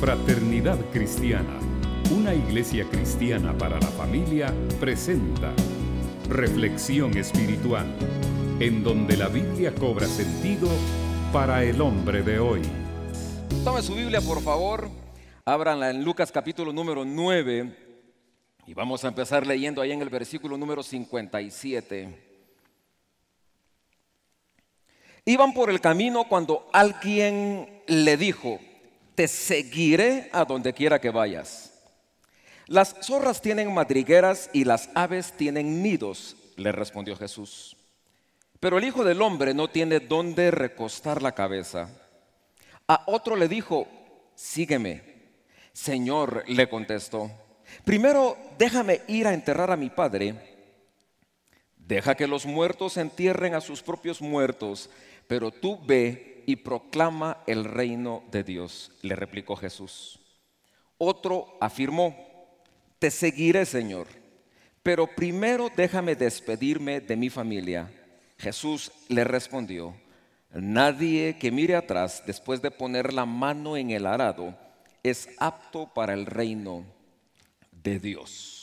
Fraternidad Cristiana, una iglesia cristiana para la familia, presenta Reflexión Espiritual, en donde la Biblia cobra sentido para el hombre de hoy. Tome su Biblia, por favor, ábranla en Lucas capítulo número 9 y vamos a empezar leyendo ahí en el versículo número 57. Iban por el camino cuando alguien le dijo, te seguiré a donde quiera que vayas. Las zorras tienen madrigueras y las aves tienen nidos, le respondió Jesús. Pero el Hijo del Hombre no tiene dónde recostar la cabeza. A otro le dijo, sígueme. Señor, le contestó, primero déjame ir a enterrar a mi padre. Deja que los muertos entierren a sus propios muertos, pero tú ve y proclama el reino de Dios, le replicó Jesús. Otro afirmó, te seguiré Señor, pero primero déjame despedirme de mi familia. Jesús le respondió, nadie que mire atrás después de poner la mano en el arado es apto para el reino de Dios.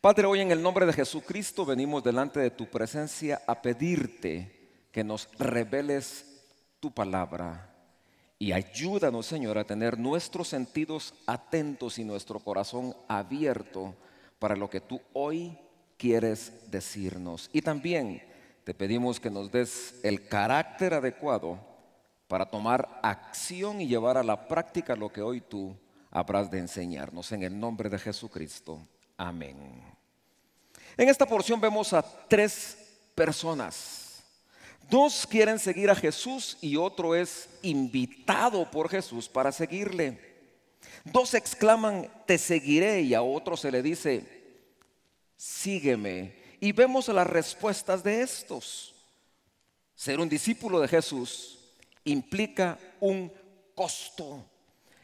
Padre, hoy en el nombre de Jesucristo venimos delante de tu presencia a pedirte que nos reveles tu palabra y ayúdanos, Señor, a tener nuestros sentidos atentos y nuestro corazón abierto para lo que tú hoy quieres decirnos. Y también te pedimos que nos des el carácter adecuado para tomar acción y llevar a la práctica lo que hoy tú habrás de enseñarnos. En el nombre de Jesucristo. Amén. En esta porción vemos a tres personas Dos quieren seguir a Jesús y otro es invitado por Jesús para seguirle. Dos exclaman, te seguiré y a otro se le dice, sígueme. Y vemos las respuestas de estos. Ser un discípulo de Jesús implica un costo.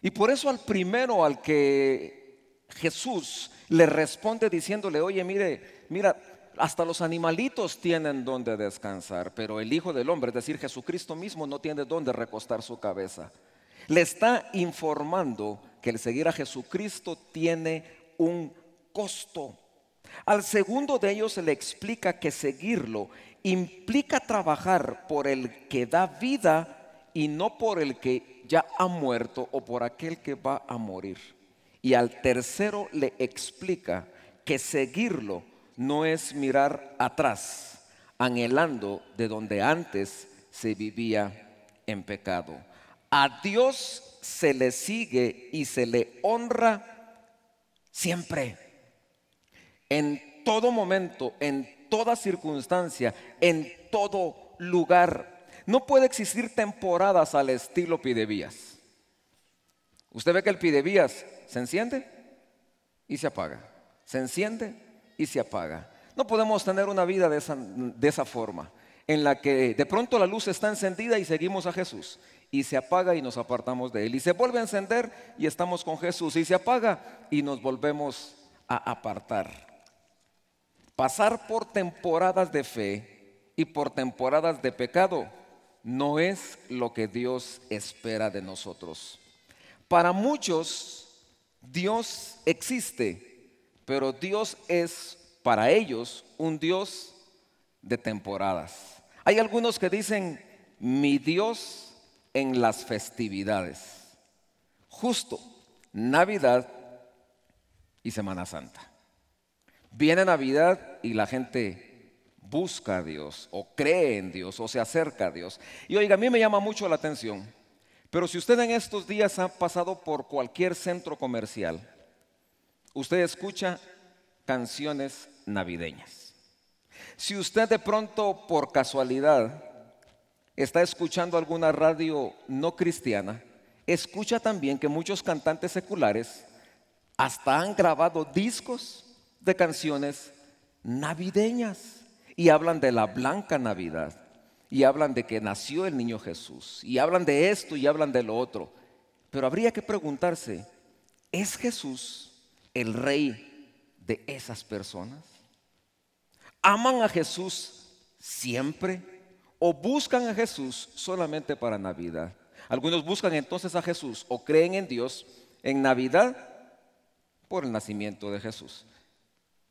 Y por eso al primero al que Jesús le responde diciéndole, oye, mire, mira, hasta los animalitos tienen donde descansar, pero el Hijo del Hombre, es decir, Jesucristo mismo, no tiene donde recostar su cabeza. Le está informando que el seguir a Jesucristo tiene un costo. Al segundo de ellos le explica que seguirlo implica trabajar por el que da vida y no por el que ya ha muerto o por aquel que va a morir. Y al tercero le explica que seguirlo no es mirar atrás, anhelando de donde antes se vivía en pecado. A Dios se le sigue y se le honra siempre, en todo momento, en toda circunstancia, en todo lugar. No puede existir temporadas al estilo Pidevías. Usted ve que el Pidevías se enciende y se apaga. Se enciende y se apaga. No podemos tener una vida de esa, de esa forma, en la que de pronto la luz está encendida y seguimos a Jesús, y se apaga y nos apartamos de Él, y se vuelve a encender y estamos con Jesús, y se apaga y nos volvemos a apartar. Pasar por temporadas de fe y por temporadas de pecado no es lo que Dios espera de nosotros. Para muchos, Dios existe pero Dios es para ellos un Dios de temporadas. Hay algunos que dicen, mi Dios en las festividades. Justo Navidad y Semana Santa. Viene Navidad y la gente busca a Dios o cree en Dios o se acerca a Dios. Y oiga, a mí me llama mucho la atención, pero si usted en estos días ha pasado por cualquier centro comercial, usted escucha canciones navideñas. Si usted de pronto, por casualidad, está escuchando alguna radio no cristiana, escucha también que muchos cantantes seculares hasta han grabado discos de canciones navideñas y hablan de la blanca Navidad y hablan de que nació el niño Jesús y hablan de esto y hablan de lo otro. Pero habría que preguntarse, ¿es Jesús el rey de esas personas? ¿Aman a Jesús siempre o buscan a Jesús solamente para Navidad? Algunos buscan entonces a Jesús o creen en Dios en Navidad por el nacimiento de Jesús.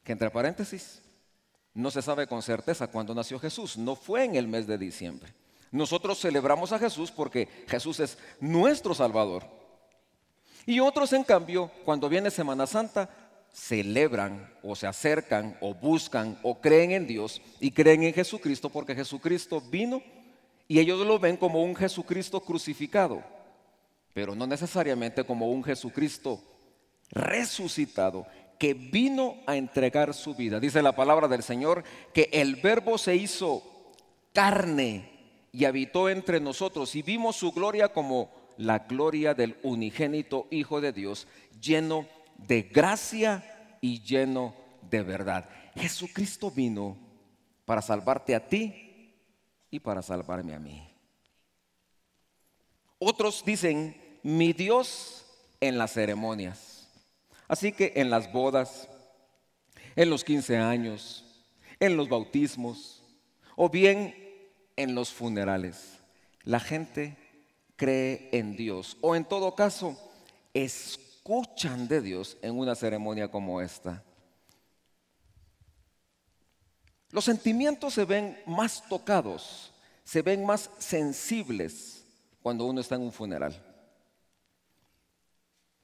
Que entre paréntesis, no se sabe con certeza cuándo nació Jesús, no fue en el mes de diciembre. Nosotros celebramos a Jesús porque Jesús es nuestro Salvador. Y otros, en cambio, cuando viene Semana Santa, celebran o se acercan o buscan o creen en Dios y creen en Jesucristo porque Jesucristo vino y ellos lo ven como un Jesucristo crucificado, pero no necesariamente como un Jesucristo resucitado que vino a entregar su vida. Dice la palabra del Señor que el verbo se hizo carne y habitó entre nosotros y vimos su gloria como la gloria del unigénito Hijo de Dios, lleno de gracia y lleno de verdad. Jesucristo vino para salvarte a ti y para salvarme a mí. Otros dicen, mi Dios en las ceremonias. Así que en las bodas, en los 15 años, en los bautismos o bien en los funerales, la gente cree en Dios. O en todo caso, escuchan de Dios en una ceremonia como esta. Los sentimientos se ven más tocados, se ven más sensibles cuando uno está en un funeral.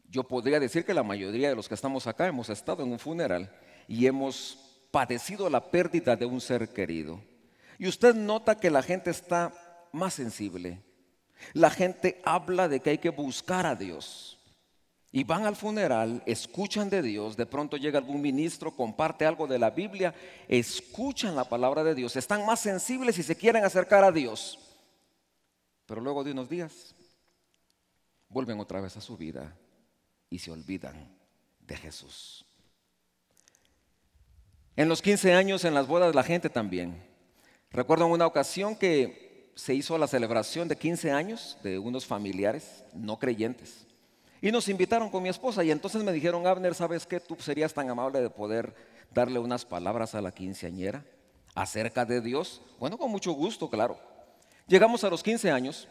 Yo podría decir que la mayoría de los que estamos acá hemos estado en un funeral y hemos padecido la pérdida de un ser querido. Y usted nota que la gente está más sensible, la gente habla de que hay que buscar a Dios. Y van al funeral, escuchan de Dios, de pronto llega algún ministro, comparte algo de la Biblia, escuchan la palabra de Dios, están más sensibles y se quieren acercar a Dios. Pero luego de unos días vuelven otra vez a su vida y se olvidan de Jesús. En los 15 años en las bodas la gente también. Recuerdo en una ocasión que se hizo la celebración de 15 años de unos familiares no creyentes. Y nos invitaron con mi esposa y entonces me dijeron, Abner, ¿sabes qué? Tú serías tan amable de poder darle unas palabras a la quinceañera acerca de Dios. Bueno, con mucho gusto, claro. Llegamos a los 15 años,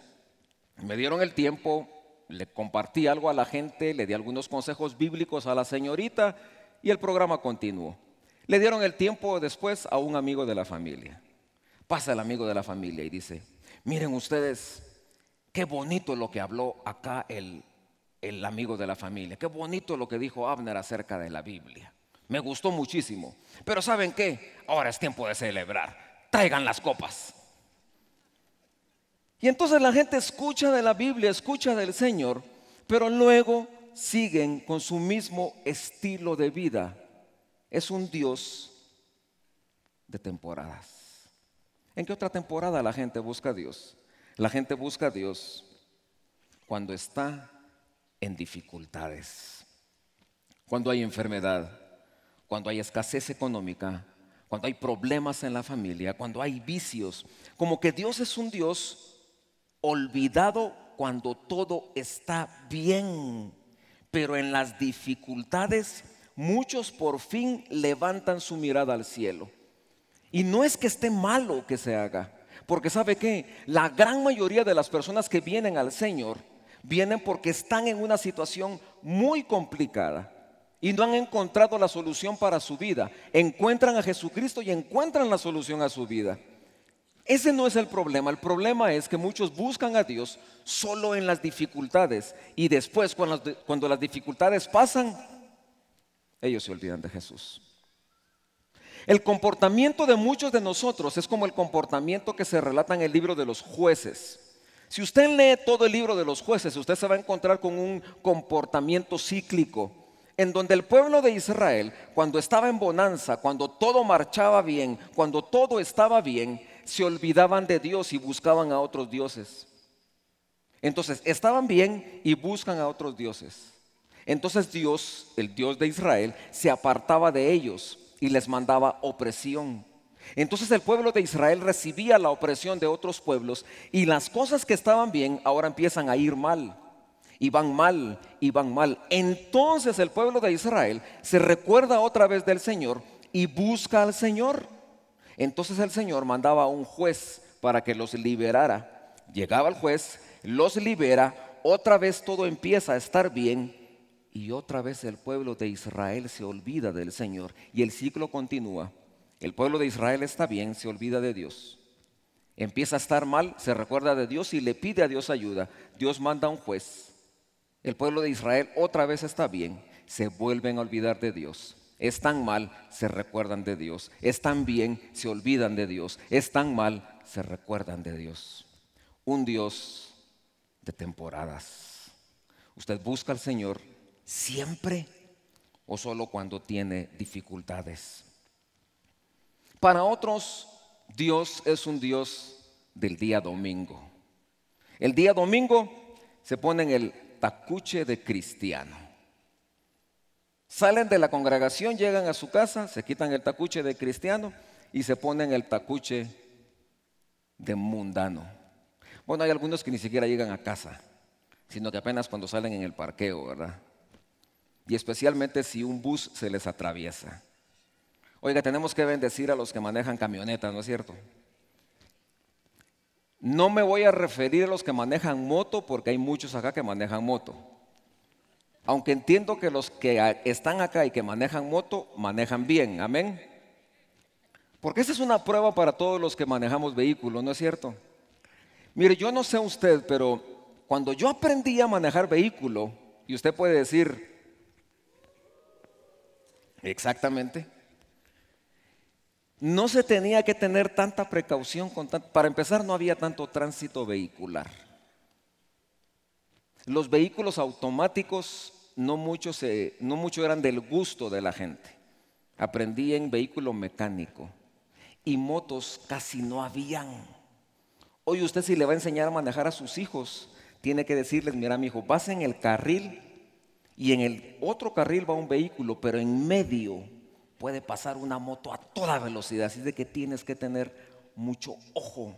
me dieron el tiempo, le compartí algo a la gente, le di algunos consejos bíblicos a la señorita y el programa continuó. Le dieron el tiempo después a un amigo de la familia. Pasa el amigo de la familia y dice, Miren ustedes, qué bonito lo que habló acá el, amigo de la familia, qué bonito lo que dijo Abner acerca de la Biblia. Me gustó muchísimo. Pero ¿saben qué? Ahora es tiempo de celebrar. Traigan las copas. Y entonces la gente escucha de la Biblia, escucha del Señor, pero luego siguen con su mismo estilo de vida. Es un Dios de temporadas. ¿En qué otra temporada la gente busca a Dios? La gente busca a Dios cuando está en dificultades, cuando hay enfermedad, cuando hay escasez económica, cuando hay problemas en la familia, cuando hay vicios. Como que Dios es un Dios olvidado cuando todo está bien, pero en las dificultades muchos por fin levantan su mirada al cielo. Y no es que esté malo que se haga, porque sabe que la gran mayoría de las personas que vienen al Señor vienen porque están en una situación muy complicada y no han encontrado la solución para su vida. Encuentran a Jesucristo y encuentran la solución a su vida. Ese no es el problema. El problema es que muchos buscan a Dios solo en las dificultades y después cuando, las dificultades pasan, ellos se olvidan de Jesús. El comportamiento de muchos de nosotros es como el comportamiento que se relata en el libro de los jueces. Si usted lee todo el libro de los jueces, usted se va a encontrar con un comportamiento cíclico, en donde el pueblo de Israel, cuando estaba en bonanza, cuando todo marchaba bien, cuando todo estaba bien, se olvidaban de Dios y buscaban a otros dioses. Entonces, estaban bien y buscan a otros dioses. Entonces Dios, el Dios de Israel, se apartaba de ellos y les mandaba opresión. Entonces el pueblo de Israel recibía la opresión de otros pueblos y las cosas que estaban bien ahora empiezan a ir mal. Y van mal, y van mal. Entonces el pueblo de Israel se recuerda otra vez del Señor y busca al Señor. Entonces el Señor mandaba a un juez para que los liberara. Llegaba el juez, los libera, otra vez todo empieza a estar bien y otra vez el pueblo de Israel se olvida del Señor y el ciclo continúa. El pueblo de Israel está bien, se olvida de Dios. Empieza a estar mal, se recuerda de Dios y le pide a Dios ayuda. Dios manda a un juez. El pueblo de Israel otra vez está bien, se vuelven a olvidar de Dios. Es tan mal, se recuerdan de Dios. Es tan bien, se olvidan de Dios. Es tan mal, se recuerdan de Dios. Un Dios de temporadas. Usted busca al Señor siempre o solo cuando tiene dificultades. Para otros, Dios es un Dios del día domingo. El día domingo se ponen el tacuche de cristiano. Salen de la congregación, llegan a su casa, se quitan el tacuche de cristiano y se ponen el tacuche de mundano. Bueno, hay algunos que ni siquiera llegan a casa, sino que apenas cuando salen en el parqueo, ¿verdad? y especialmente si un bus se les atraviesa. Oiga, tenemos que bendecir a los que manejan camionetas, ¿no es cierto? No me voy a referir a los que manejan moto porque hay muchos acá que manejan moto. Aunque entiendo que los que están acá y que manejan moto manejan bien, amén. Porque esa es una prueba para todos los que manejamos vehículos, ¿no es cierto? Mire, yo no sé usted, pero cuando yo aprendí a manejar vehículo, y usted puede decir, Exactamente. No se tenía que tener tanta precaución. Para empezar, no había tanto tránsito vehicular. Los vehículos automáticos no mucho, no mucho eran del gusto de la gente. Aprendí en vehículo mecánico. Y motos casi no habían. Hoy usted si le va a enseñar a manejar a sus hijos, tiene que decirles, mira mi hijo, vas en el carril y en el otro carril va un vehículo, pero en medio puede pasar una moto a toda velocidad. Así de que tienes que tener mucho ojo.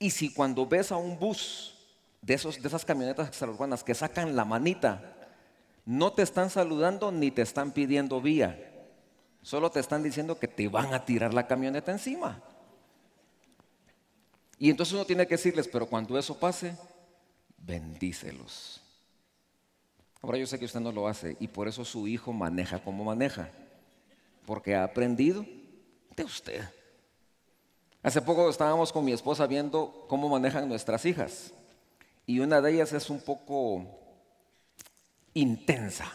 Y si cuando ves a un bus de, de esas camionetas extraurbanas que sacan la manita, no te están saludando ni te están pidiendo vía. Solo te están diciendo que te van a tirar la camioneta encima. Y entonces uno tiene que decirles, pero cuando eso pase, bendícelos. Ahora yo sé que usted no lo hace y por eso su hijo maneja como maneja, porque ha aprendido de usted. Hace poco estábamos con mi esposa viendo cómo manejan nuestras hijas y una de ellas es un poco intensa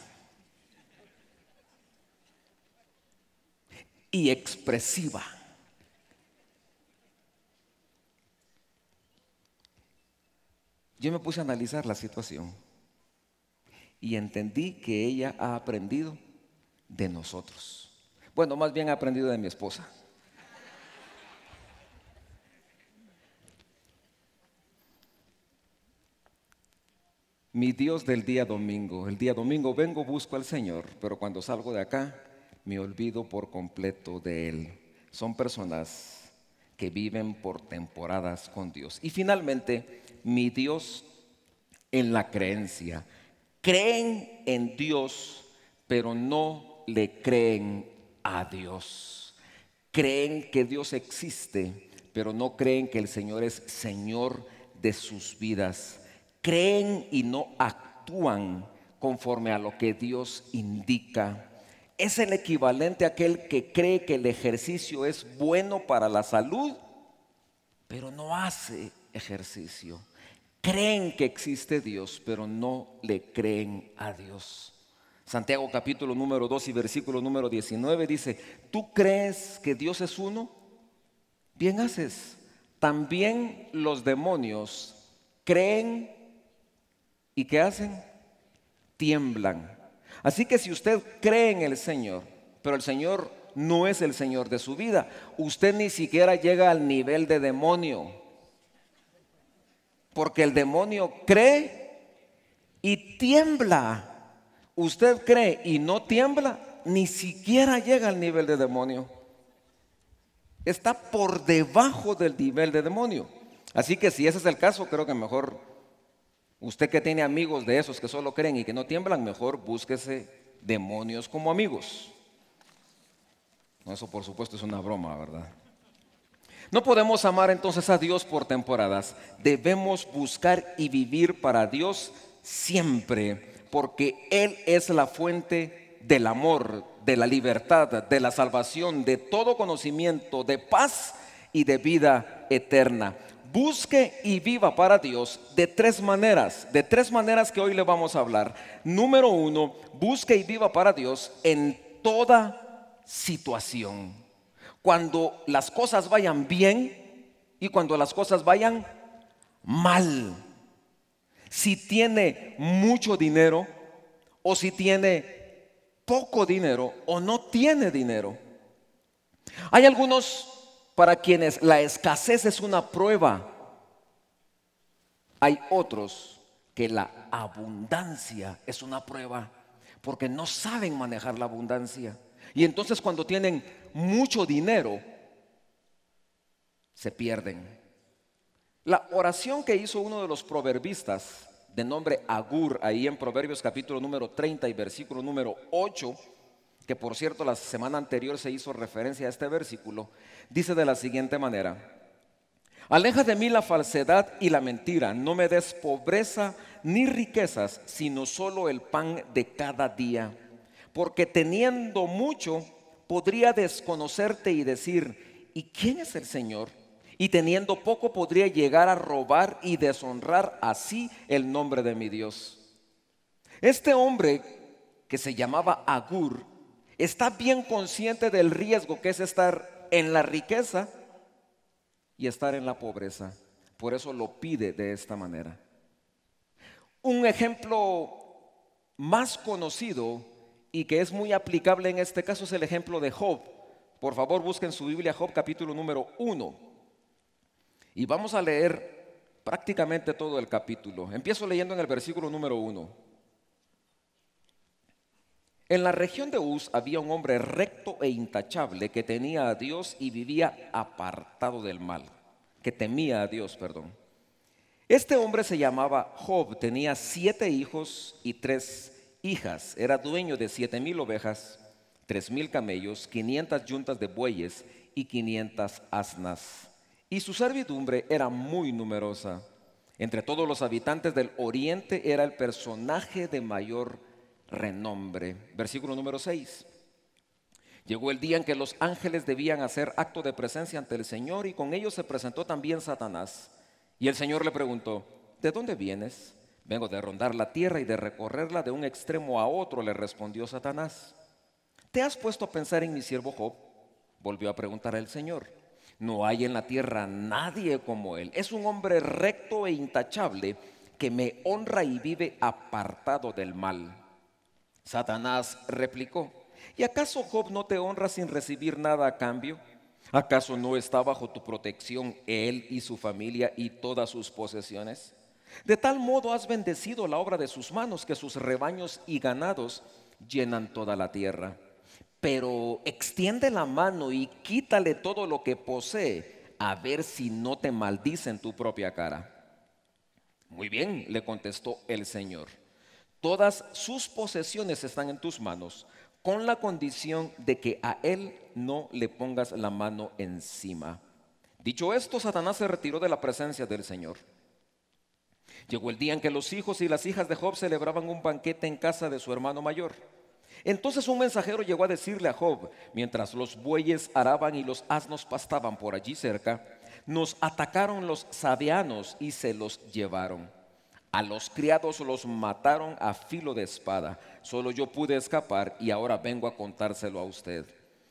y expresiva. Yo me puse a analizar la situación y entendí que ella ha aprendido de nosotros. Bueno, más bien ha aprendido de mi esposa. Mi Dios del día domingo. El día domingo vengo, busco al Señor, pero cuando salgo de acá me olvido por completo de Él. Son personas que viven por temporadas con Dios. Y finalmente, mi Dios en la creencia creen en Dios, pero no le creen a Dios. Creen que Dios existe, pero no creen que el Señor es Señor de sus vidas. Creen y no actúan conforme a lo que Dios indica. Es el equivalente a aquel que cree que el ejercicio es bueno para la salud, pero no hace ejercicio creen que existe Dios, pero no le creen a Dios. Santiago capítulo número 2 y versículo número 19 dice, ¿tú crees que Dios es uno? Bien haces. También los demonios creen y ¿qué hacen? Tiemblan. Así que si usted cree en el Señor, pero el Señor no es el Señor de su vida, usted ni siquiera llega al nivel de demonio. Porque el demonio cree y tiembla. Usted cree y no tiembla, ni siquiera llega al nivel de demonio. Está por debajo del nivel de demonio. Así que si ese es el caso, creo que mejor usted que tiene amigos de esos que solo creen y que no tiemblan, mejor búsquese demonios como amigos. Eso por supuesto es una broma, ¿verdad? No podemos amar entonces a Dios por temporadas. Debemos buscar y vivir para Dios siempre, porque Él es la fuente del amor, de la libertad, de la salvación, de todo conocimiento, de paz y de vida eterna. Busque y viva para Dios de tres maneras, de tres maneras que hoy le vamos a hablar. Número uno, busque y viva para Dios en toda situación cuando las cosas vayan bien y cuando las cosas vayan mal. Si tiene mucho dinero o si tiene poco dinero o no tiene dinero. Hay algunos para quienes la escasez es una prueba. Hay otros que la abundancia es una prueba porque no saben manejar la abundancia. Y entonces cuando tienen mucho dinero, se pierden. La oración que hizo uno de los proverbistas, de nombre Agur, ahí en Proverbios capítulo número 30 y versículo número 8, que por cierto la semana anterior se hizo referencia a este versículo, dice de la siguiente manera, aleja de mí la falsedad y la mentira, no me des pobreza ni riquezas, sino solo el pan de cada día porque teniendo mucho podría desconocerte y decir, ¿y quién es el Señor? Y teniendo poco podría llegar a robar y deshonrar así el nombre de mi Dios. Este hombre que se llamaba Agur está bien consciente del riesgo que es estar en la riqueza y estar en la pobreza. Por eso lo pide de esta manera. Un ejemplo más conocido y que es muy aplicable en este caso es el ejemplo de Job. Por favor, busquen su Biblia Job capítulo número 1. Y vamos a leer prácticamente todo el capítulo. Empiezo leyendo en el versículo número 1. En la región de Uz había un hombre recto e intachable que tenía a Dios y vivía apartado del mal, que temía a Dios, perdón. Este hombre se llamaba Job, tenía siete hijos y tres hijas, era dueño de siete mil ovejas, tres mil camellos, quinientas yuntas de bueyes y quinientas asnas. Y su servidumbre era muy numerosa. Entre todos los habitantes del oriente era el personaje de mayor renombre. Versículo número 6. Llegó el día en que los ángeles debían hacer acto de presencia ante el Señor y con ellos se presentó también Satanás. Y el Señor le preguntó, ¿de dónde vienes? Vengo de rondar la tierra y de recorrerla de un extremo a otro, le respondió Satanás. ¿Te has puesto a pensar en mi siervo Job? Volvió a preguntar el Señor. No hay en la tierra nadie como él. Es un hombre recto e intachable que me honra y vive apartado del mal. Satanás replicó, ¿y acaso Job no te honra sin recibir nada a cambio? ¿Acaso no está bajo tu protección él y su familia y todas sus posesiones? De tal modo has bendecido la obra de sus manos que sus rebaños y ganados llenan toda la tierra. Pero extiende la mano y quítale todo lo que posee, a ver si no te maldice en tu propia cara. Muy bien, le contestó el Señor. Todas sus posesiones están en tus manos, con la condición de que a él no le pongas la mano encima. Dicho esto, Satanás se retiró de la presencia del Señor. Llegó el día en que los hijos y las hijas de Job celebraban un banquete en casa de su hermano mayor. Entonces un mensajero llegó a decirle a Job, mientras los bueyes araban y los asnos pastaban por allí cerca, nos atacaron los sabianos y se los llevaron. A los criados los mataron a filo de espada. Solo yo pude escapar y ahora vengo a contárselo a usted.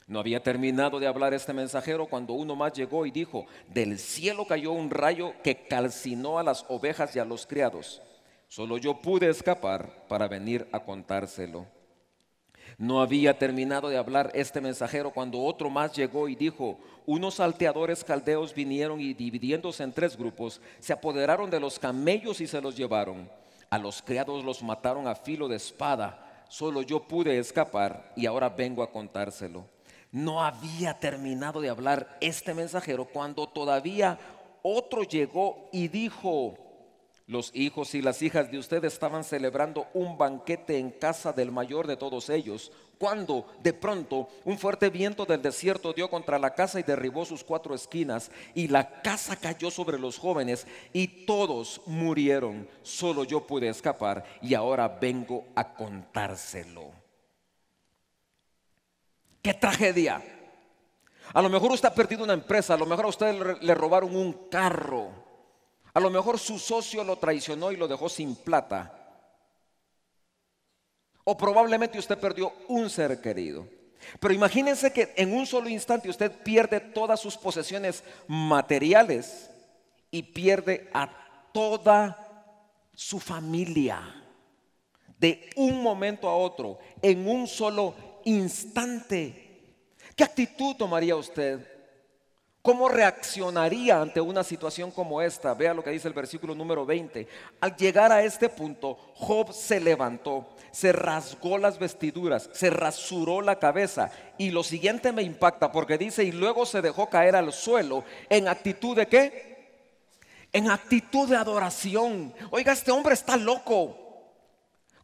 No había terminado de hablar este mensajero cuando uno más llegó y dijo, del cielo cayó un rayo que calcinó a las ovejas y a los criados. Solo yo pude escapar para venir a contárselo. No había terminado de hablar este mensajero cuando otro más llegó y dijo, unos salteadores caldeos vinieron y dividiéndose en tres grupos, se apoderaron de los camellos y se los llevaron. A los criados los mataron a filo de espada. Solo yo pude escapar y ahora vengo a contárselo no había terminado de hablar este mensajero cuando todavía otro llegó y dijo, los hijos y las hijas de ustedes estaban celebrando un banquete en casa del mayor de todos ellos, cuando de pronto un fuerte viento del desierto dio contra la casa y derribó sus cuatro esquinas, y la casa cayó sobre los jóvenes, y todos murieron. Solo yo pude escapar, y ahora vengo a contárselo. ¡Qué tragedia! A lo mejor usted ha perdido una empresa, a lo mejor a usted le robaron un carro, a lo mejor su socio lo traicionó y lo dejó sin plata. O probablemente usted perdió un ser querido. Pero imagínense que en un solo instante usted pierde todas sus posesiones materiales y pierde a toda su familia de un momento a otro, en un solo instante. ¿Qué actitud tomaría usted? ¿Cómo reaccionaría ante una situación como esta? Vea lo que dice el versículo número 20. Al llegar a este punto, Job se levantó, se rasgó las vestiduras, se rasuró la cabeza. Y lo siguiente me impacta porque dice, y luego se dejó caer al suelo. ¿En actitud de qué? En actitud de adoración. Oiga, este hombre está loco.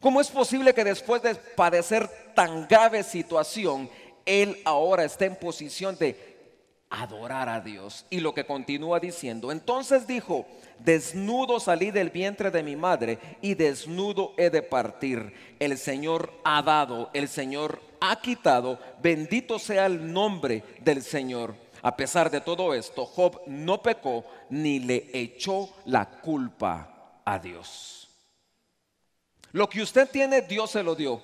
¿Cómo es posible que después de padecer tan grave situación, él ahora está en posición de adorar a Dios. Y lo que continúa diciendo, entonces dijo, desnudo salí del vientre de mi madre y desnudo he de partir. El Señor ha dado, el Señor ha quitado, bendito sea el nombre del Señor. A pesar de todo esto, Job no pecó ni le echó la culpa a Dios. Lo que usted tiene, Dios se lo dio.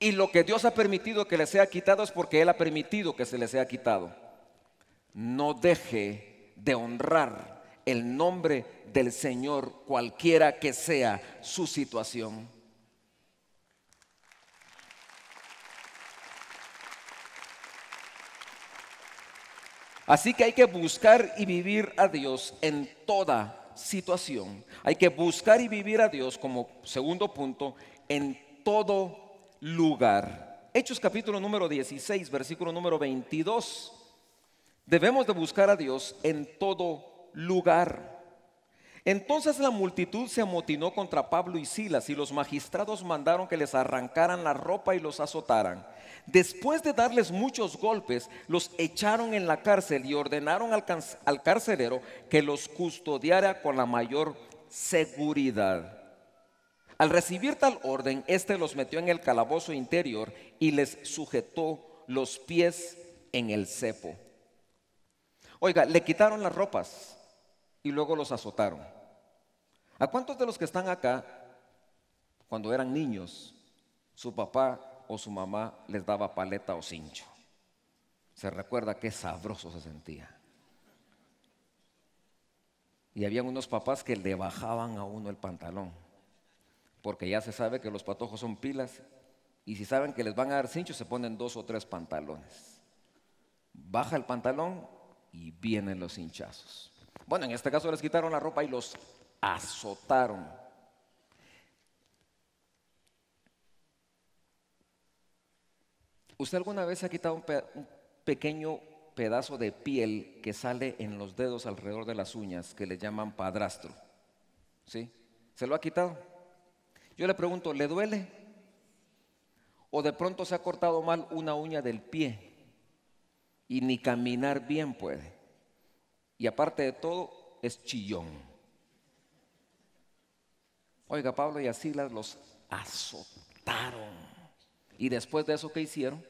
Y lo que Dios ha permitido que le sea quitado es porque Él ha permitido que se le sea quitado. No deje de honrar el nombre del Señor, cualquiera que sea su situación. Así que hay que buscar y vivir a Dios en toda situación. Hay que buscar y vivir a Dios como segundo punto en todo lugar. Hechos capítulo número 16, versículo número 22. Debemos de buscar a Dios en todo lugar. Entonces la multitud se amotinó contra Pablo y Silas y los magistrados mandaron que les arrancaran la ropa y los azotaran. Después de darles muchos golpes, los echaron en la cárcel y ordenaron al, al carcelero que los custodiara con la mayor seguridad. Al recibir tal orden, éste los metió en el calabozo interior y les sujetó los pies en el cepo. Oiga, le quitaron las ropas y luego los azotaron. ¿A cuántos de los que están acá, cuando eran niños, su papá o su mamá les daba paleta o cincho? Se recuerda qué sabroso se sentía. Y habían unos papás que le bajaban a uno el pantalón porque ya se sabe que los patojos son pilas y si saben que les van a dar cinchos se ponen dos o tres pantalones. Baja el pantalón y vienen los hinchazos. Bueno, en este caso les quitaron la ropa y los azotaron. ¿Usted alguna vez ha quitado un, un pequeño pedazo de piel que sale en los dedos alrededor de las uñas que le llaman padrastro? ¿Sí? ¿Se lo ha quitado? Yo le pregunto, ¿le duele? ¿O de pronto se ha cortado mal una uña del pie y ni caminar bien puede? Y aparte de todo, es chillón. Oiga, Pablo y a los azotaron. Y después de eso, que hicieron?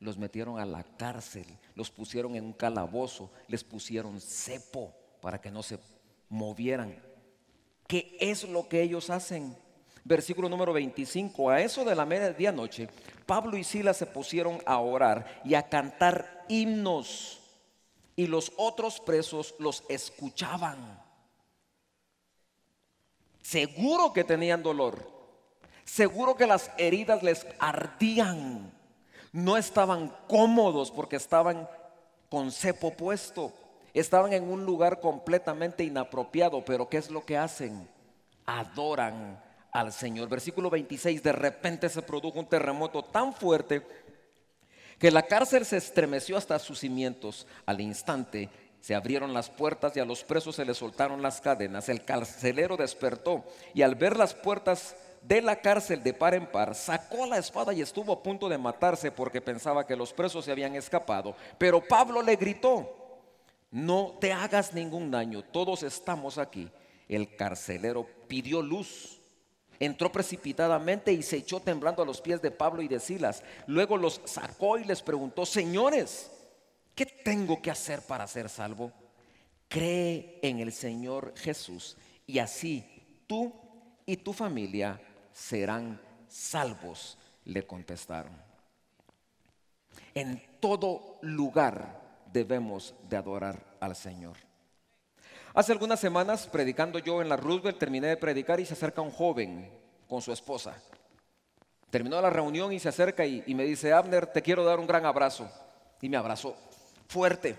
Los metieron a la cárcel, los pusieron en un calabozo, les pusieron cepo para que no se movieran. ¿Qué es lo que ellos hacen? versículo número 25, a eso de la media noche, Pablo y Silas se pusieron a orar y a cantar himnos y los otros presos los escuchaban. Seguro que tenían dolor, seguro que las heridas les ardían, no estaban cómodos porque estaban con cepo puesto, estaban en un lugar completamente inapropiado, pero ¿qué es lo que hacen? Adoran al Señor. Versículo 26, de repente se produjo un terremoto tan fuerte que la cárcel se estremeció hasta sus cimientos. Al instante se abrieron las puertas y a los presos se les soltaron las cadenas. El carcelero despertó y al ver las puertas de la cárcel de par en par, sacó la espada y estuvo a punto de matarse porque pensaba que los presos se habían escapado. Pero Pablo le gritó, no te hagas ningún daño, todos estamos aquí. El carcelero pidió luz entró precipitadamente y se echó temblando a los pies de Pablo y de Silas. Luego los sacó y les preguntó, señores, ¿qué tengo que hacer para ser salvo? Cree en el Señor Jesús y así tú y tu familia serán salvos, le contestaron. En todo lugar debemos de adorar al Señor. Hace algunas semanas, predicando yo en la Roosevelt, terminé de predicar y se acerca un joven con su esposa. Terminó la reunión y se acerca y, me dice, Abner, te quiero dar un gran abrazo. Y me abrazó fuerte.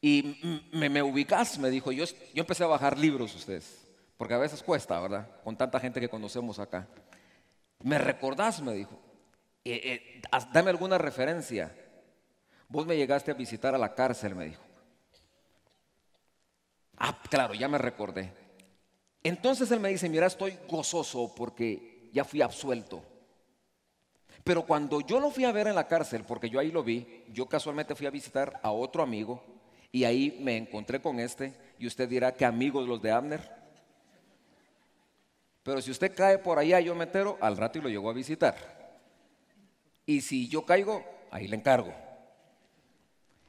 Y me, me me dijo, yo, yo empecé a bajar libros ustedes, porque a veces cuesta, ¿verdad? Con tanta gente que conocemos acá. Me recordás, me dijo, eh, eh, dame alguna referencia. Vos me llegaste a visitar a la cárcel, me dijo. Ah, claro, ya me recordé. Entonces él me dice, mira, estoy gozoso porque ya fui absuelto. Pero cuando yo lo fui a ver en la cárcel, porque yo ahí lo vi, yo casualmente fui a visitar a otro amigo y ahí me encontré con este y usted dirá, que amigos los de Abner? Pero si usted cae por allá, yo me entero, al rato y lo llego a visitar. Y si yo caigo, ahí le encargo.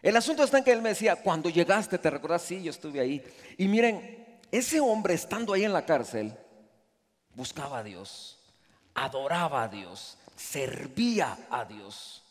El asunto está en que él me decía, cuando llegaste, ¿te recordás? Sí, yo estuve ahí. Y miren, ese hombre estando ahí en la cárcel, buscaba a Dios, adoraba a Dios, servía a Dios.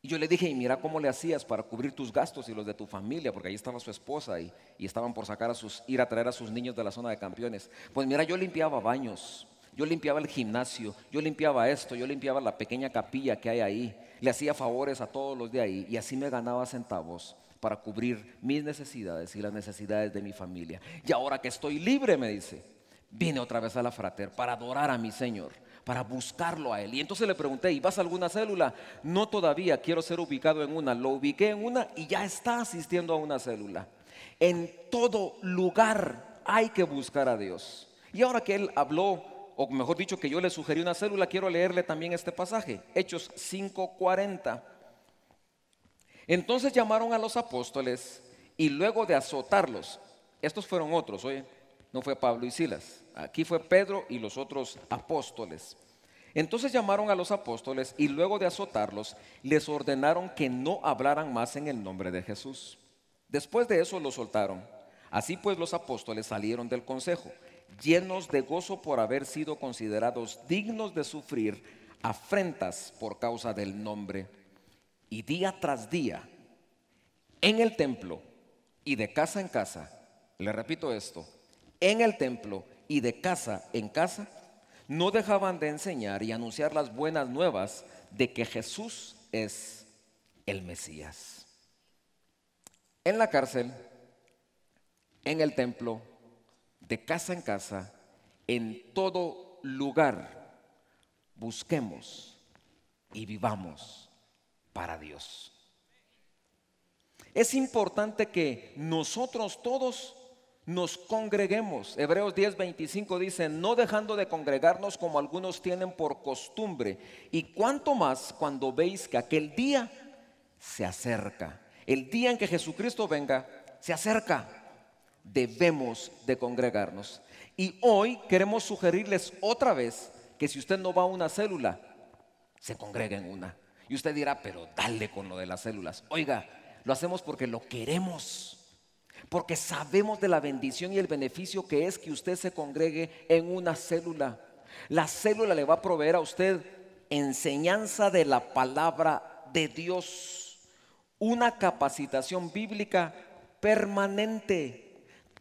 Y yo le dije, y mira cómo le hacías para cubrir tus gastos y los de tu familia, porque ahí estaba su esposa y, y estaban por sacar a sus, ir a traer a sus niños de la zona de campeones. Pues mira, yo limpiaba baños, yo limpiaba el gimnasio, yo limpiaba esto, yo limpiaba la pequeña capilla que hay ahí, le hacía favores a todos los de ahí y así me ganaba centavos para cubrir mis necesidades y las necesidades de mi familia. Y ahora que estoy libre, me dice, vine otra vez a la frater para adorar a mi Señor, para buscarlo a Él. Y entonces le pregunté, ¿y vas a alguna célula? No todavía, quiero ser ubicado en una. Lo ubiqué en una y ya está asistiendo a una célula. En todo lugar hay que buscar a Dios. Y ahora que Él habló o mejor dicho, que yo le sugerí una célula, quiero leerle también este pasaje, Hechos 5:40. Entonces llamaron a los apóstoles y luego de azotarlos, estos fueron otros, oye, no fue Pablo y Silas, aquí fue Pedro y los otros apóstoles. Entonces llamaron a los apóstoles y luego de azotarlos les ordenaron que no hablaran más en el nombre de Jesús. Después de eso los soltaron. Así pues los apóstoles salieron del consejo llenos de gozo por haber sido considerados dignos de sufrir afrentas por causa del nombre. Y día tras día, en el templo y de casa en casa, le repito esto, en el templo y de casa en casa, no dejaban de enseñar y anunciar las buenas nuevas de que Jesús es el Mesías. En la cárcel, en el templo de casa en casa, en todo lugar, busquemos y vivamos para Dios. Es importante que nosotros todos nos congreguemos. Hebreos 10:25 dice, no dejando de congregarnos como algunos tienen por costumbre, y cuanto más cuando veis que aquel día se acerca. El día en que Jesucristo venga, se acerca debemos de congregarnos. Y hoy queremos sugerirles otra vez que si usted no va a una célula, se congrega en una. Y usted dirá, pero dale con lo de las células. Oiga, lo hacemos porque lo queremos, porque sabemos de la bendición y el beneficio que es que usted se congregue en una célula. La célula le va a proveer a usted enseñanza de la palabra de Dios, una capacitación bíblica permanente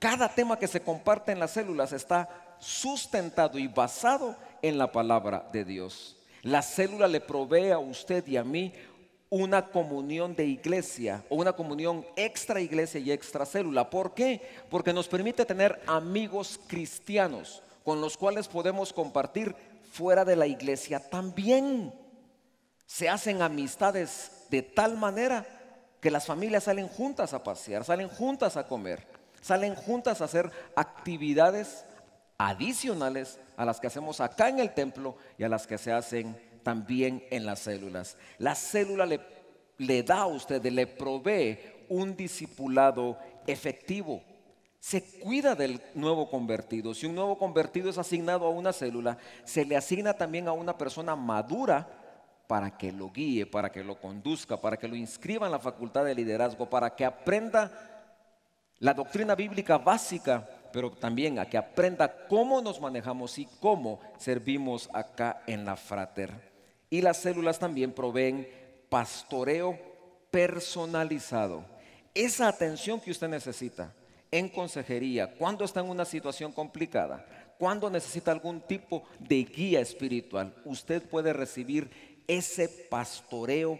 cada tema que se comparte en las células está sustentado y basado en la palabra de Dios. La célula le provee a usted y a mí una comunión de iglesia o una comunión extra iglesia y extra célula. ¿Por qué? Porque nos permite tener amigos cristianos con los cuales podemos compartir fuera de la iglesia también. Se hacen amistades de tal manera que las familias salen juntas a pasear, salen juntas a comer salen juntas a hacer actividades adicionales a las que hacemos acá en el templo y a las que se hacen también en las células. La célula le, da a usted, le provee un discipulado efectivo. Se cuida del nuevo convertido. Si un nuevo convertido es asignado a una célula, se le asigna también a una persona madura para que lo guíe, para que lo conduzca, para que lo inscriba en la facultad de liderazgo, para que aprenda la doctrina bíblica básica, pero también a que aprenda cómo nos manejamos y cómo servimos acá en la frater. Y las células también proveen pastoreo personalizado. Esa atención que usted necesita en consejería, cuando está en una situación complicada, cuando necesita algún tipo de guía espiritual, usted puede recibir ese pastoreo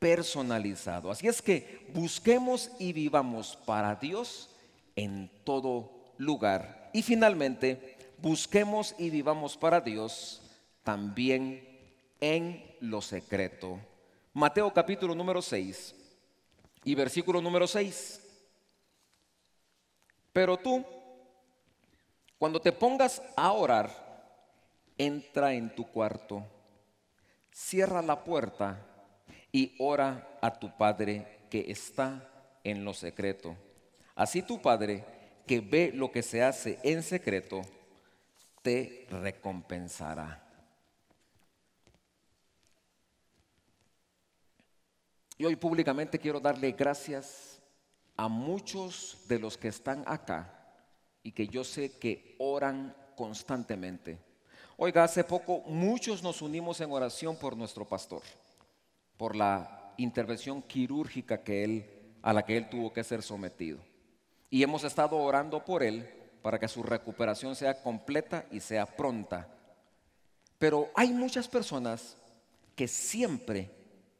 personalizado. Así es que busquemos y vivamos para Dios en todo lugar. Y finalmente, busquemos y vivamos para Dios también en lo secreto. Mateo capítulo número 6 y versículo número 6. Pero tú, cuando te pongas a orar, entra en tu cuarto, cierra la puerta y ora a tu Padre que está en lo secreto. Así tu Padre, que ve lo que se hace en secreto, te recompensará. Y hoy públicamente quiero darle gracias a muchos de los que están acá y que yo sé que oran constantemente. Oiga, hace poco muchos nos unimos en oración por nuestro pastor por la intervención quirúrgica que él, a la que él tuvo que ser sometido. Y hemos estado orando por él para que su recuperación sea completa y sea pronta. Pero hay muchas personas que siempre,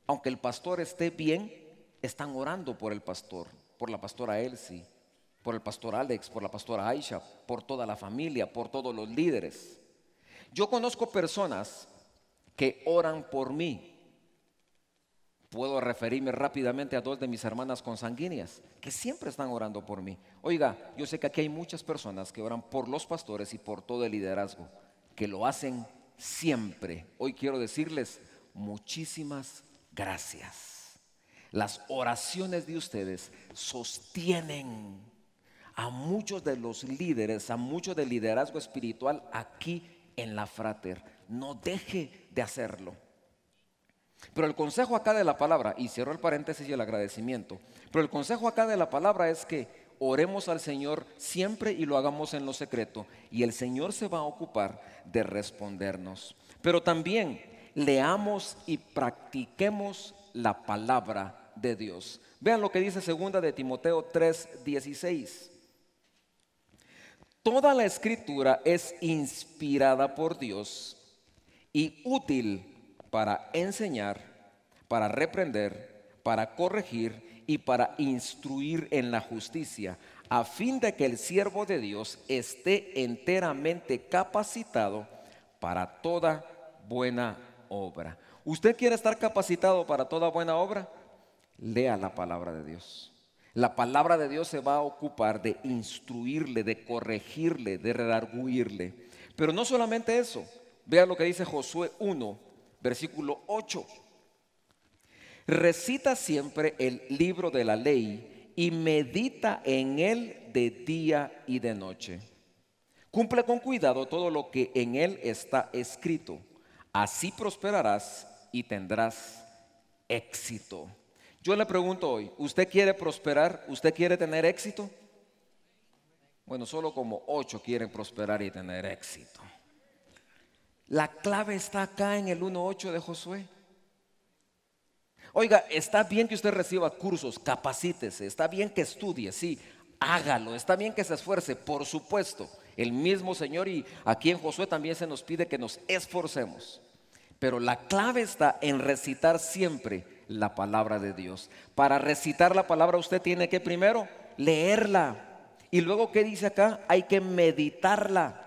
aunque el pastor esté bien, están orando por el pastor, por la pastora Elsie, por el pastor Alex, por la pastora Aisha, por toda la familia, por todos los líderes. Yo conozco personas que oran por mí, Puedo referirme rápidamente a dos de mis hermanas consanguíneas que siempre están orando por mí. Oiga, yo sé que aquí hay muchas personas que oran por los pastores y por todo el liderazgo, que lo hacen siempre. Hoy quiero decirles muchísimas gracias. Las oraciones de ustedes sostienen a muchos de los líderes, a muchos del liderazgo espiritual aquí en la frater. No deje de hacerlo. Pero el consejo acá de la palabra, y cierro el paréntesis y el agradecimiento, pero el consejo acá de la palabra es que oremos al Señor siempre y lo hagamos en lo secreto, y el Señor se va a ocupar de respondernos. Pero también leamos y practiquemos la palabra de Dios. Vean lo que dice segunda de Timoteo 3:16. Toda la escritura es inspirada por Dios y útil para enseñar, para reprender, para corregir y para instruir en la justicia, a fin de que el siervo de Dios esté enteramente capacitado para toda buena obra. ¿Usted quiere estar capacitado para toda buena obra? Lea la palabra de Dios. La palabra de Dios se va a ocupar de instruirle, de corregirle, de redarguirle. Pero no solamente eso. Vea lo que dice Josué 1, versículo 8. Recita siempre el libro de la ley y medita en él de día y de noche. Cumple con cuidado todo lo que en él está escrito. Así prosperarás y tendrás éxito. Yo le pregunto hoy, ¿usted quiere prosperar? ¿Usted quiere tener éxito? Bueno, solo como ocho quieren prosperar y tener éxito. La clave está acá en el 1.8 de Josué. Oiga, está bien que usted reciba cursos, capacítese, está bien que estudie, sí, hágalo, está bien que se esfuerce, por supuesto. El mismo Señor y aquí en Josué también se nos pide que nos esforcemos. Pero la clave está en recitar siempre la palabra de Dios. Para recitar la palabra usted tiene que primero leerla. Y luego, ¿qué dice acá? Hay que meditarla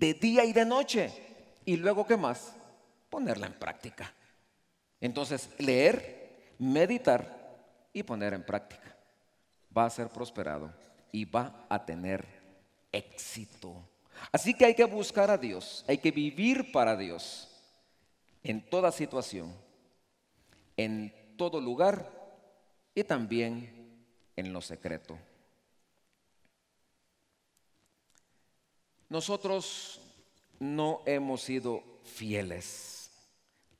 de día y de noche. Y luego, ¿qué más? Ponerla en práctica. Entonces, leer, meditar y poner en práctica. Va a ser prosperado y va a tener éxito. Así que hay que buscar a Dios, hay que vivir para Dios en toda situación, en todo lugar y también en lo secreto. Nosotros no hemos sido fieles,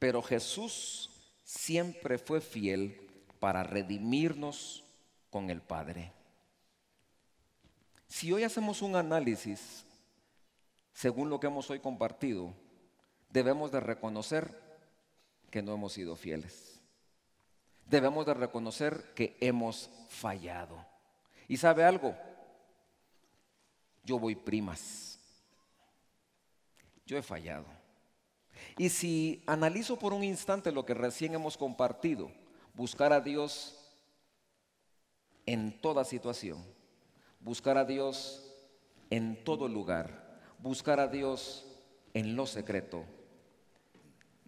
pero Jesús siempre fue fiel para redimirnos con el Padre. Si hoy hacemos un análisis, según lo que hemos hoy compartido, debemos de reconocer que no hemos sido fieles. Debemos de reconocer que hemos fallado. ¿Y sabe algo? Yo voy primas yo he fallado. Y si analizo por un instante lo que recién hemos compartido, buscar a Dios en toda situación, buscar a Dios en todo lugar, buscar a Dios en lo secreto,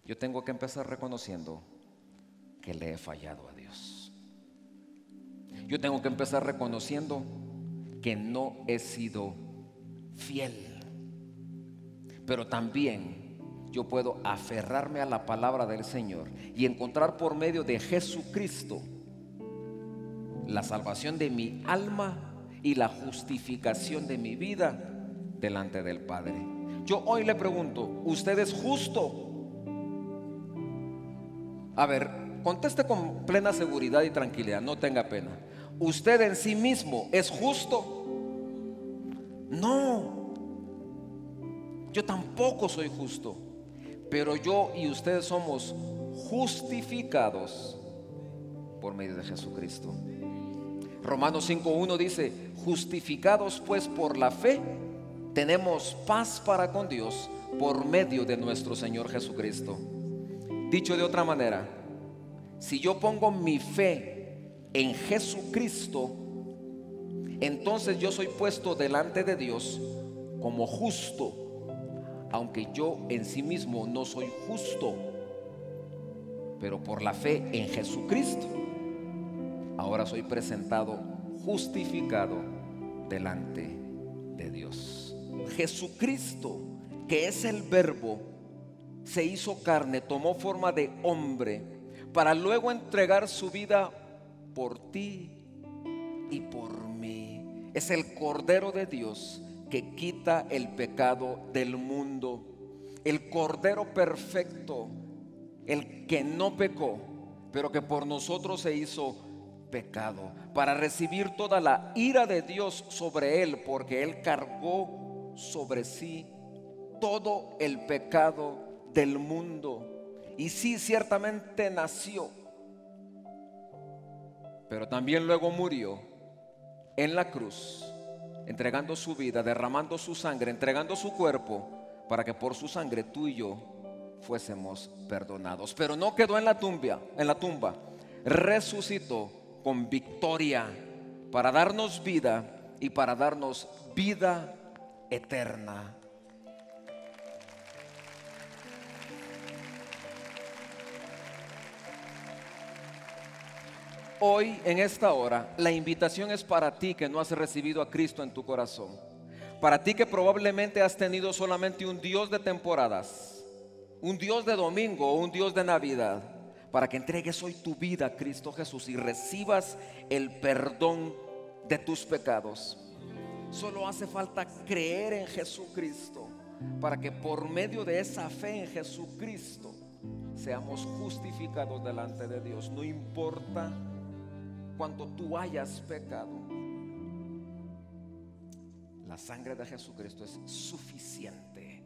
yo tengo que empezar reconociendo que le he fallado a Dios. Yo tengo que empezar reconociendo que no he sido fiel. Pero también yo puedo aferrarme a la palabra del Señor y encontrar por medio de Jesucristo la salvación de mi alma y la justificación de mi vida delante del Padre. Yo hoy le pregunto, ¿usted es justo? A ver, conteste con plena seguridad y tranquilidad, no tenga pena. ¿Usted en sí mismo es justo? No. Yo tampoco soy justo, pero yo y ustedes somos justificados por medio de Jesucristo. Romanos 5.1 dice, justificados pues por la fe, tenemos paz para con Dios por medio de nuestro Señor Jesucristo. Dicho de otra manera, si yo pongo mi fe en Jesucristo, entonces yo soy puesto delante de Dios como justo aunque yo en sí mismo no soy justo, pero por la fe en Jesucristo, ahora soy presentado justificado delante de Dios. Jesucristo, que es el verbo, se hizo carne, tomó forma de hombre, para luego entregar su vida por ti y por mí. Es el Cordero de Dios que quita el pecado del mundo. El Cordero perfecto, el que no pecó, pero que por nosotros se hizo pecado, para recibir toda la ira de Dios sobre él, porque él cargó sobre sí todo el pecado del mundo. Y sí, ciertamente nació, pero también luego murió en la cruz entregando su vida, derramando su sangre, entregando su cuerpo, para que por su sangre tú y yo fuésemos perdonados. Pero no quedó en la tumba, en la tumba. Resucitó con victoria para darnos vida y para darnos vida eterna. hoy, en esta hora, la invitación es para ti que no has recibido a Cristo en tu corazón. Para ti que probablemente has tenido solamente un Dios de temporadas, un Dios de domingo o un Dios de Navidad. Para que entregues hoy tu vida a Cristo Jesús y recibas el perdón de tus pecados. Solo hace falta creer en Jesucristo para que por medio de esa fe en Jesucristo seamos justificados delante de Dios. No importa cuanto tú hayas pecado. La sangre de Jesucristo es suficiente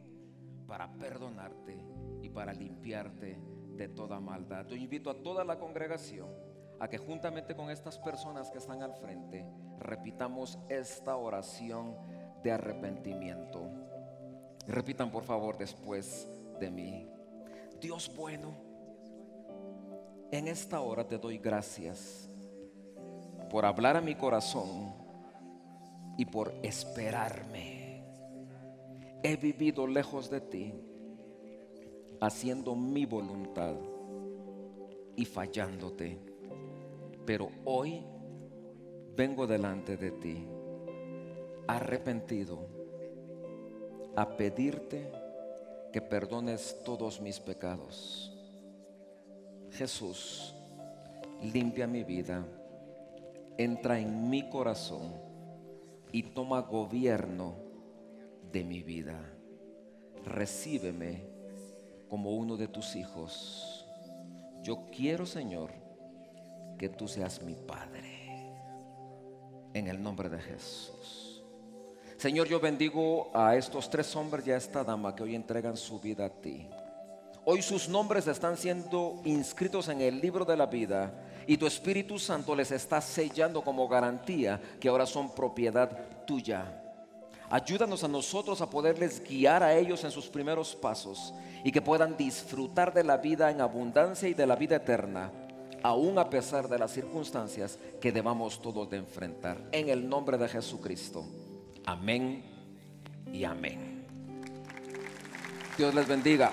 para perdonarte y para limpiarte de toda maldad. Yo invito a toda la congregación a que juntamente con estas personas que están al frente repitamos esta oración de arrepentimiento. Repitan por favor después de mí. Dios bueno, en esta hora te doy gracias por hablar a mi corazón y por esperarme. He vivido lejos de ti, haciendo mi voluntad y fallándote. Pero hoy vengo delante de ti, arrepentido, a pedirte que perdones todos mis pecados. Jesús, limpia mi vida entra en mi corazón y toma gobierno de mi vida. Recíbeme como uno de tus hijos. Yo quiero, Señor, que tú seas mi Padre. En el nombre de Jesús. Señor, yo bendigo a estos tres hombres y a esta dama que hoy entregan su vida a ti. Hoy sus nombres están siendo inscritos en el libro de la vida y tu Espíritu Santo les está sellando como garantía que ahora son propiedad tuya. Ayúdanos a nosotros a poderles guiar a ellos en sus primeros pasos y que puedan disfrutar de la vida en abundancia y de la vida eterna, aún a pesar de las circunstancias que debamos todos de enfrentar. En el nombre de Jesucristo. Amén y amén. Dios les bendiga.